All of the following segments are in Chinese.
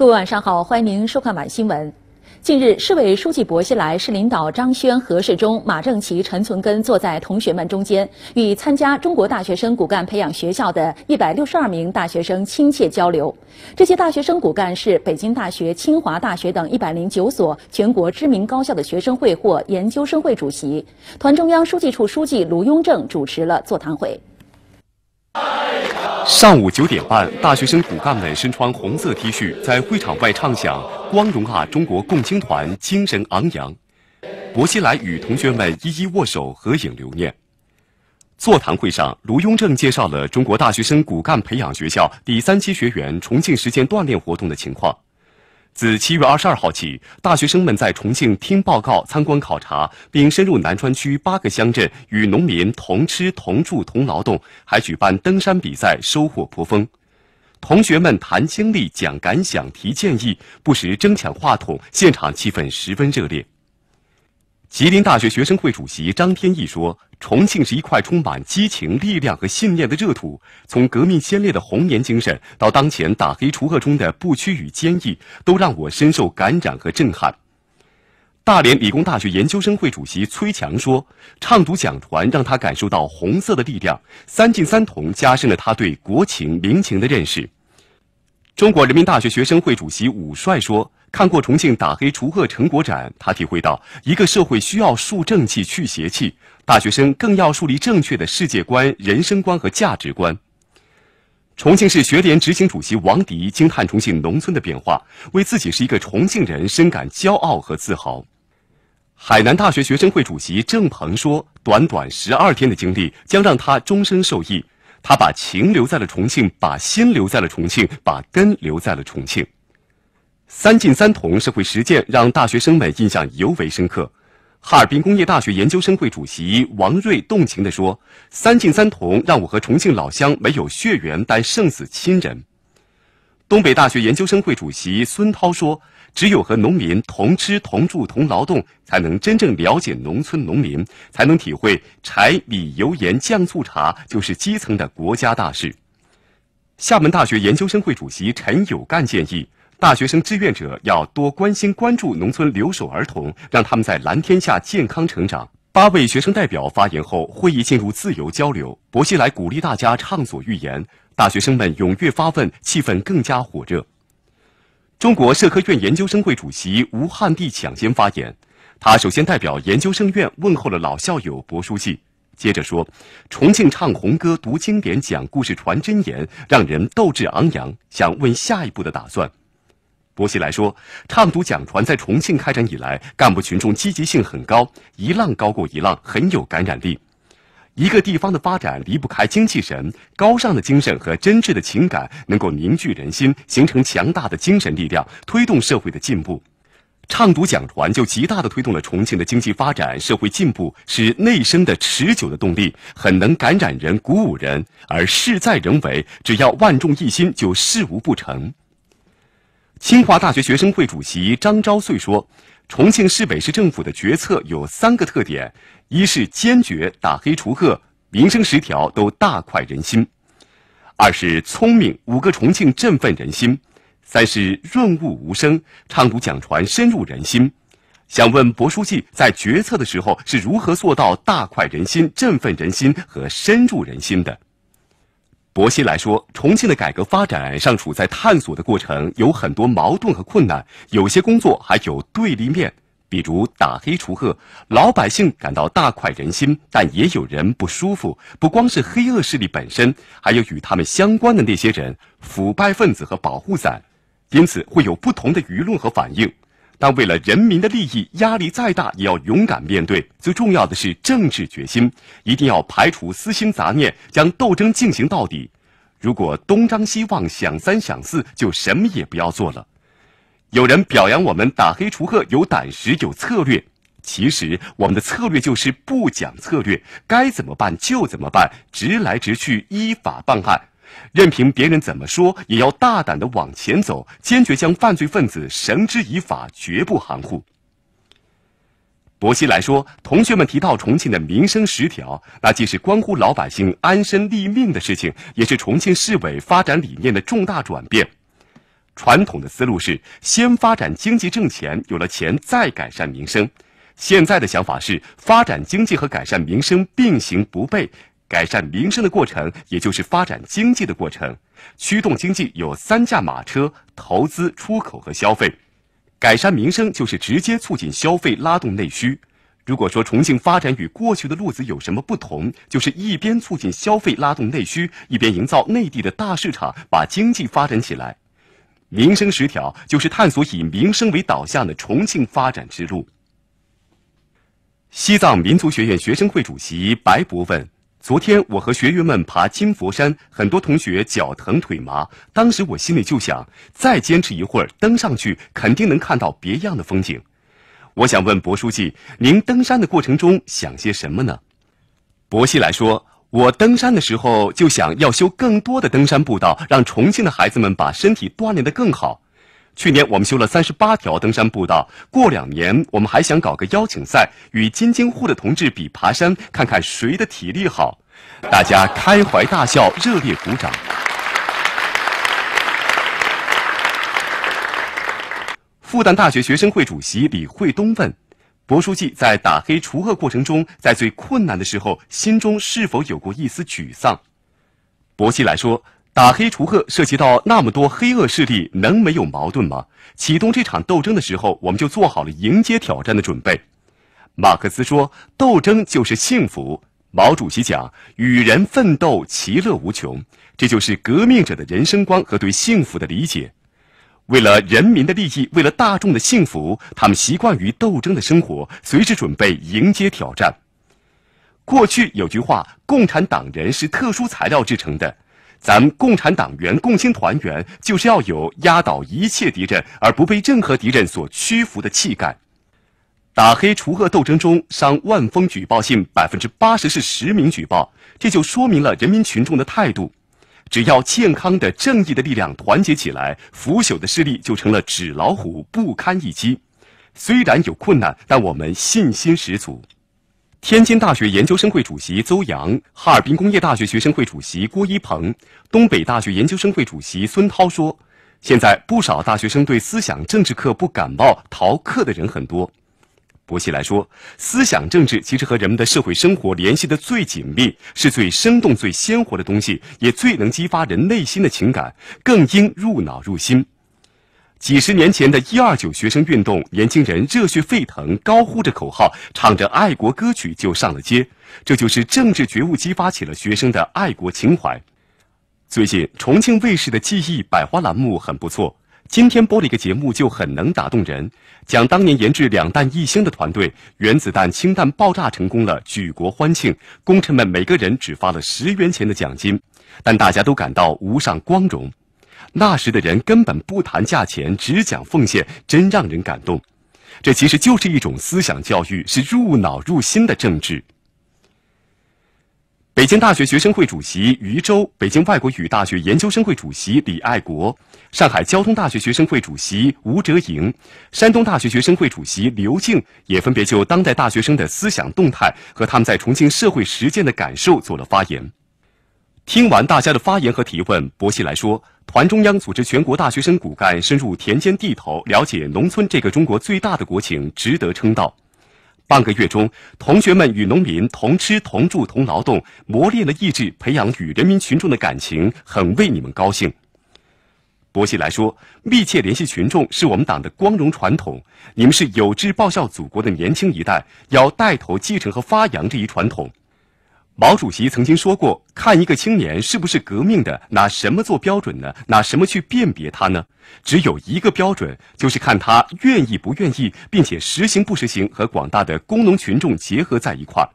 各位晚上好，欢迎您收看晚新闻。近日，市委书记薄熙来、市领导张轩、何世忠、马正其、陈存根坐在同学们中间，与参加中国大学生骨干培养学校的一百六十二名大学生亲切交流。这些大学生骨干是北京大学、清华大学等一百零九所全国知名高校的学生会或研究生会主席。团中央书记处书记卢雍正主持了座谈会。上午九点半，大学生骨干们身穿红色 T 恤，在会场外唱响“光荣啊，中国共青团”，精神昂扬。薄熙来与同学们一一握手合影留念。座谈会上，卢雍正介绍了中国大学生骨干培养学校第三期学员重庆实践锻炼活动的情况。自七月二十二号起，大学生们在重庆听报告、参观考察，并深入南川区八个乡镇，与农民同吃、同住、同劳动，还举办登山比赛，收获颇丰。同学们谈经历、讲感想、提建议，不时争抢话筒，现场气氛十分热烈。吉林大学学生会主席张天翼说：“重庆是一块充满激情、力量和信念的热土。从革命先烈的红年精神，到当前打黑除恶中的不屈与坚毅，都让我深受感染和震撼。”大连理工大学研究生会主席崔强说：“畅读讲传让他感受到红色的力量，三进三同加深了他对国情民情的认识。”中国人民大学学生会主席武帅说。看过重庆打黑除恶成果展，他体会到一个社会需要树正气、去邪气，大学生更要树立正确的世界观、人生观和价值观。重庆市学联执行主席王迪惊叹重庆农村的变化，为自己是一个重庆人深感骄傲和自豪。海南大学学生会主席郑鹏说：“短短十二天的经历将让他终身受益，他把情留在了重庆，把心留在了重庆，把根留在了重庆。”三进三同社会实践让大学生们印象尤为深刻。哈尔滨工业大学研究生会主席王瑞动情地说：“三进三同让我和重庆老乡没有血缘，但胜似亲人。”东北大学研究生会主席孙涛说：“只有和农民同吃同住同劳动，才能真正了解农村农民，才能体会柴米油盐酱醋茶就是基层的国家大事。”厦门大学研究生会主席陈友干建议。大学生志愿者要多关心关注农村留守儿童，让他们在蓝天下健康成长。八位学生代表发言后，会议进入自由交流。薄熙来鼓励大家畅所欲言，大学生们踊跃发问，气氛更加火热。中国社科院研究生会主席吴汉帝抢先发言，他首先代表研究生院问候了老校友薄书记，接着说：“重庆唱红歌、读经典、讲故事、传真言，让人斗志昂扬。想问下一步的打算。”薄熙来说：“唱读讲传在重庆开展以来，干部群众积极性很高，一浪高过一浪，很有感染力。一个地方的发展离不开精气神，高尚的精神和真挚的情感能够凝聚人心，形成强大的精神力量，推动社会的进步。唱读讲传就极大地推动了重庆的经济发展、社会进步，是内生的、持久的动力，很能感染人、鼓舞人。而事在人为，只要万众一心，就事无不成。”清华大学学生会主席张昭岁说：“重庆市委市政府的决策有三个特点：一是坚决打黑除恶，‘民生十条’都大快人心；二是聪明，‘五个重庆’振奋人心；三是润物无声，畅读讲传深入人心。想问薄书记，在决策的时候是如何做到大快人心、振奋人心和深入人心的？”薄熙来说，重庆的改革发展尚处在探索的过程，有很多矛盾和困难，有些工作还有对立面，比如打黑除恶，老百姓感到大快人心，但也有人不舒服。不光是黑恶势力本身，还有与他们相关的那些人、腐败分子和保护伞，因此会有不同的舆论和反应。但为了人民的利益，压力再大也要勇敢面对。最重要的是政治决心，一定要排除私心杂念，将斗争进行到底。如果东张西望、想三想四，就什么也不要做了。有人表扬我们打黑除恶有胆识、有策略，其实我们的策略就是不讲策略，该怎么办就怎么办，直来直去，依法办案。任凭别人怎么说，也要大胆的往前走，坚决将犯罪分子绳之以法，绝不含糊。薄熙来说，同学们提到重庆的民生十条，那既是关乎老百姓安身立命的事情，也是重庆市委发展理念的重大转变。传统的思路是先发展经济挣钱，有了钱再改善民生；现在的想法是发展经济和改善民生并行不悖。改善民生的过程，也就是发展经济的过程。驱动经济有三驾马车：投资、出口和消费。改善民生就是直接促进消费，拉动内需。如果说重庆发展与过去的路子有什么不同，就是一边促进消费拉动内需，一边营造内地的大市场，把经济发展起来。民生十条就是探索以民生为导向的重庆发展之路。西藏民族学院学生会主席白博问。昨天我和学员们爬金佛山，很多同学脚疼腿麻。当时我心里就想，再坚持一会儿登上去，肯定能看到别样的风景。我想问薄书记，您登山的过程中想些什么呢？薄熙来说，我登山的时候就想要修更多的登山步道，让重庆的孩子们把身体锻炼得更好。去年我们修了三十八条登山步道，过两年我们还想搞个邀请赛，与金京沪的同志比爬山，看看谁的体力好。大家开怀大笑，热烈鼓掌。复旦大学学生会主席李慧东问：“薄书记在打黑除恶过程中，在最困难的时候，心中是否有过一丝沮丧？”薄熙来说。打黑除恶涉及到那么多黑恶势力，能没有矛盾吗？启动这场斗争的时候，我们就做好了迎接挑战的准备。马克思说：“斗争就是幸福。”毛主席讲：“与人奋斗，其乐无穷。”这就是革命者的人生观和对幸福的理解。为了人民的利益，为了大众的幸福，他们习惯于斗争的生活，随时准备迎接挑战。过去有句话：“共产党人是特殊材料制成的。”咱共产党员、共青团员就是要有压倒一切敌人而不被任何敌人所屈服的气概。打黑除恶斗争中，上万封举报信，百分之八十是实名举报，这就说明了人民群众的态度。只要健康的、正义的力量团结起来，腐朽的势力就成了纸老虎，不堪一击。虽然有困难，但我们信心十足。天津大学研究生会主席邹阳、哈尔滨工业大学学生会主席郭一鹏、东北大学研究生会主席孙涛说：“现在不少大学生对思想政治课不感冒，逃课的人很多。薄熙来说，思想政治其实和人们的社会生活联系的最紧密，是最生动、最鲜活的东西，也最能激发人内心的情感，更应入脑入心。”几十年前的一二九学生运动，年轻人热血沸腾，高呼着口号，唱着爱国歌曲就上了街。这就是政治觉悟激发起了学生的爱国情怀。最近，重庆卫视的记忆百花栏目很不错。今天播了一个节目就很能打动人，讲当年研制两弹一星的团队，原子弹、氢弹爆炸成功了，举国欢庆，功臣们每个人只发了十元钱的奖金，但大家都感到无上光荣。那时的人根本不谈价钱，只讲奉献，真让人感动。这其实就是一种思想教育，是入脑入心的政治。北京大学学生会主席余舟、北京外国语大学研究生会主席李爱国、上海交通大学学生会主席吴哲莹、山东大学学生会主席刘静，也分别就当代大学生的思想动态和他们在重庆社会实践的感受做了发言。听完大家的发言和提问，薄熙来说：“团中央组织全国大学生骨干深入田间地头，了解农村这个中国最大的国情，值得称道。半个月中，同学们与农民同吃同住同劳动，磨练了意志，培养与人民群众的感情，很为你们高兴。”薄熙来说：“密切联系群众是我们党的光荣传统，你们是有志报效祖国的年轻一代，要带头继承和发扬这一传统。”毛主席曾经说过：“看一个青年是不是革命的，拿什么做标准呢？拿什么去辨别他呢？只有一个标准，就是看他愿意不愿意，并且实行不实行和广大的工农群众结合在一块儿。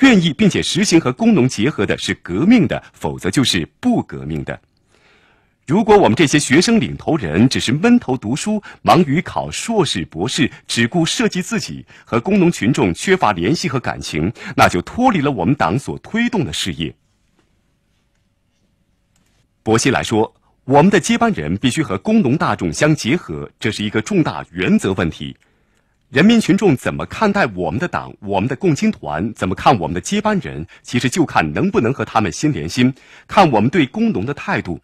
愿意并且实行和工农结合的是革命的，否则就是不革命的。”如果我们这些学生领头人只是闷头读书，忙于考硕士博士，只顾设计自己和工农群众缺乏联系和感情，那就脱离了我们党所推动的事业。薄熙来说，我们的接班人必须和工农大众相结合，这是一个重大原则问题。人民群众怎么看待我们的党，我们的共青团怎么看我们的接班人，其实就看能不能和他们心连心，看我们对工农的态度。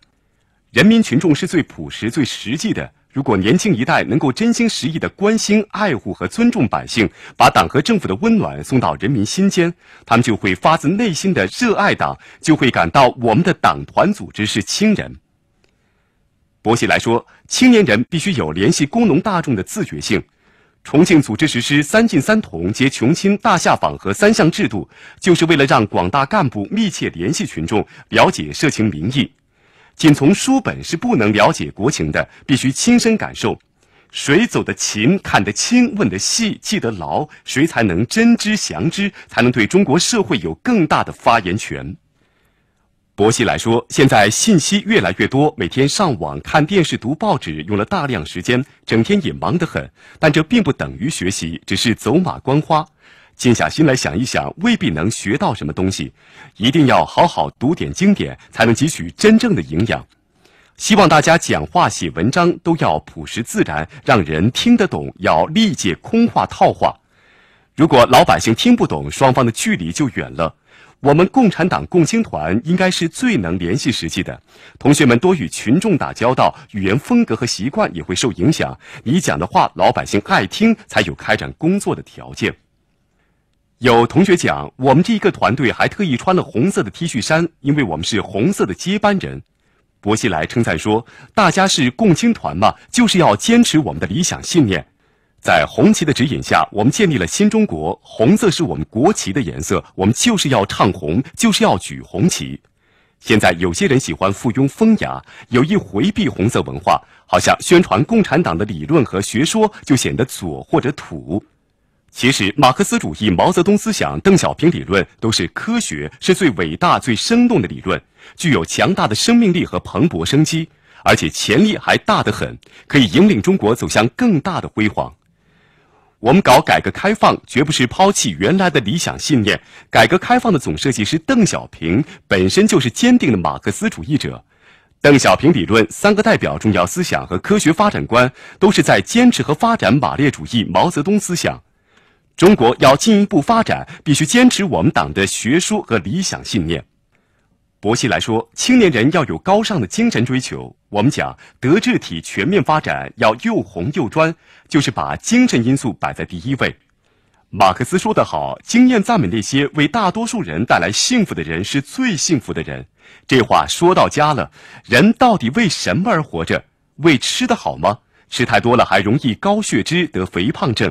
人民群众是最朴实、最实际的。如果年轻一代能够真心实意的关心、爱护和尊重百姓，把党和政府的温暖送到人民心间，他们就会发自内心的热爱党，就会感到我们的党团组织是亲人。薄熙来说，青年人必须有联系工农大众的自觉性。重庆组织实施“三进三同”结穷亲大下访”和三项制度，就是为了让广大干部密切联系群众，了解社情民意。仅从书本是不能了解国情的，必须亲身感受。谁走得勤、看得清、问得细、记得牢，谁才能真知详知，才能对中国社会有更大的发言权。薄熙来说：“现在信息越来越多，每天上网、看电视、读报纸用了大量时间，整天也忙得很。但这并不等于学习，只是走马观花。”静下心来想一想，未必能学到什么东西。一定要好好读点经典，才能汲取真正的营养。希望大家讲话写文章都要朴实自然，让人听得懂。要力戒空话套话。如果老百姓听不懂，双方的距离就远了。我们共产党共青团应该是最能联系实际的。同学们多与群众打交道，语言风格和习惯也会受影响。你讲的话，老百姓爱听，才有开展工作的条件。有同学讲，我们这一个团队还特意穿了红色的 T 恤衫，因为我们是红色的接班人。薄熙来称赞说：“大家是共青团嘛，就是要坚持我们的理想信念，在红旗的指引下，我们建立了新中国。红色是我们国旗的颜色，我们就是要唱红，就是要举红旗。”现在有些人喜欢附庸风雅，有意回避红色文化，好像宣传共产党的理论和学说就显得左或者土。其实，马克思主义、毛泽东思想、邓小平理论都是科学，是最伟大、最生动的理论，具有强大的生命力和蓬勃生机，而且潜力还大得很，可以引领中国走向更大的辉煌。我们搞改革开放，绝不是抛弃原来的理想信念。改革开放的总设计师邓小平本身就是坚定的马克思主义者，邓小平理论、三个代表重要思想和科学发展观，都是在坚持和发展马列主义、毛泽东思想。中国要进一步发展，必须坚持我们党的学说和理想信念。薄熙来说，青年人要有高尚的精神追求。我们讲德智体全面发展，要又红又专，就是把精神因素摆在第一位。马克思说得好：“经验赞美那些为大多数人带来幸福的人是最幸福的人。”这话说到家了。人到底为什么而活着？为吃得好吗？吃太多了还容易高血脂、得肥胖症。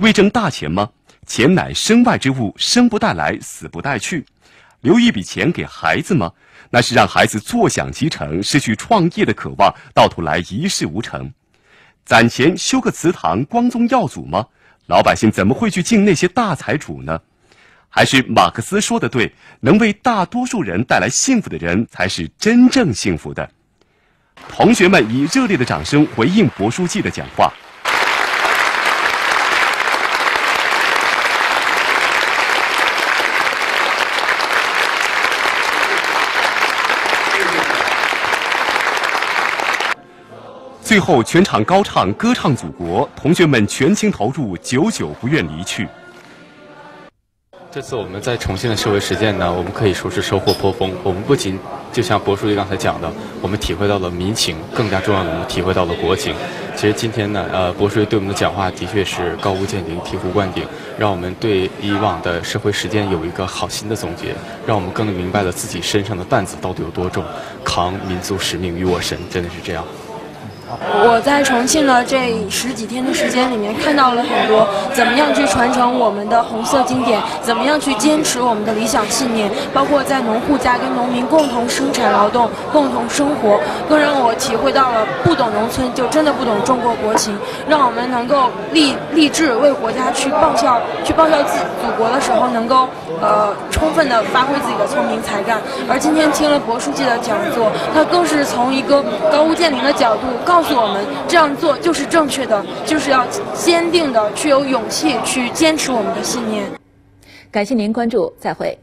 为挣大钱吗？钱乃身外之物，生不带来，死不带去。留一笔钱给孩子吗？那是让孩子坐享其成，失去创业的渴望，到头来一事无成。攒钱修个祠堂，光宗耀祖吗？老百姓怎么会去敬那些大财主呢？还是马克思说的对：能为大多数人带来幸福的人，才是真正幸福的。同学们以热烈的掌声回应薄书记的讲话。最后，全场高唱《歌唱祖国》，同学们全情投入，久久不愿离去。这次我们在重庆的社会实践呢，我们可以说是收获颇丰。我们不仅就像薄书记刚才讲的，我们体会到了民情，更加重要的我们体会到了国情。其实今天呢，呃，薄书记对我们的讲话的确是高屋建瓴、醍醐灌顶，让我们对以往的社会实践有一个好新的总结，让我们更明白了自己身上的担子到底有多重。扛民族使命于我身，真的是这样。我在重庆的这十几天的时间里面，看到了很多怎么样去传承我们的红色经典，怎么样去坚持我们的理想信念，包括在农户家跟农民共同生产劳动、共同生活，更让我体会到了不懂农村就真的不懂中国国情。让我们能够励励志为国家去报效、去报效自祖国的时候，能够呃充分的发挥自己的聪明才干。而今天听了薄书记的讲座，他更是从一个高屋建瓴的角度告。告诉我们，这样做就是正确的，就是要坚定的去有勇气去坚持我们的信念。感谢您关注，再会。